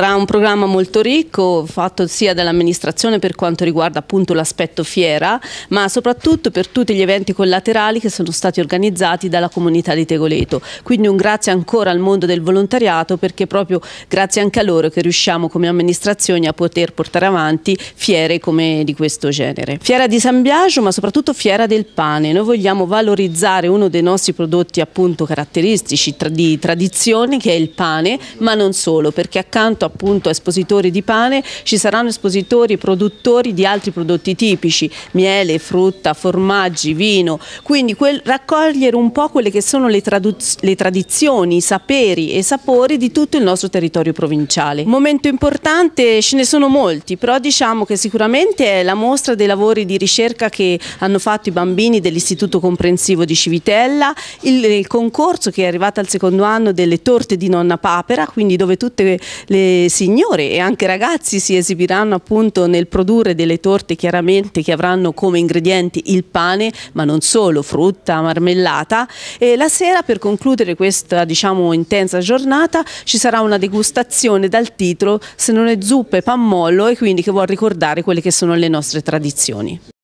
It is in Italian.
sarà un programma molto ricco fatto sia dall'amministrazione per quanto riguarda appunto l'aspetto fiera ma soprattutto per tutti gli eventi collaterali che sono stati organizzati dalla comunità di Tegoleto. Quindi un grazie ancora al mondo del volontariato perché proprio grazie anche a loro che riusciamo come amministrazione a poter portare avanti fiere come di questo genere. Fiera di San Biagio ma soprattutto fiera del pane. Noi vogliamo valorizzare uno dei nostri prodotti appunto caratteristici di tradizione che è il pane ma non solo perché accanto appunto espositori di pane, ci saranno espositori e produttori di altri prodotti tipici, miele, frutta, formaggi, vino, quindi quel, raccogliere un po' quelle che sono le, le tradizioni, i saperi e i sapori di tutto il nostro territorio provinciale. Momento importante, ce ne sono molti, però diciamo che sicuramente è la mostra dei lavori di ricerca che hanno fatto i bambini dell'Istituto Comprensivo di Civitella, il, il concorso che è arrivato al secondo anno delle torte di nonna papera, quindi dove tutte le signore e anche ragazzi si esibiranno appunto nel produrre delle torte chiaramente che avranno come ingredienti il pane, ma non solo, frutta, marmellata. E la sera per concludere questa diciamo intensa giornata ci sarà una degustazione dal titolo Se non è zuppa e pan mollo e quindi che vuol ricordare quelle che sono le nostre tradizioni.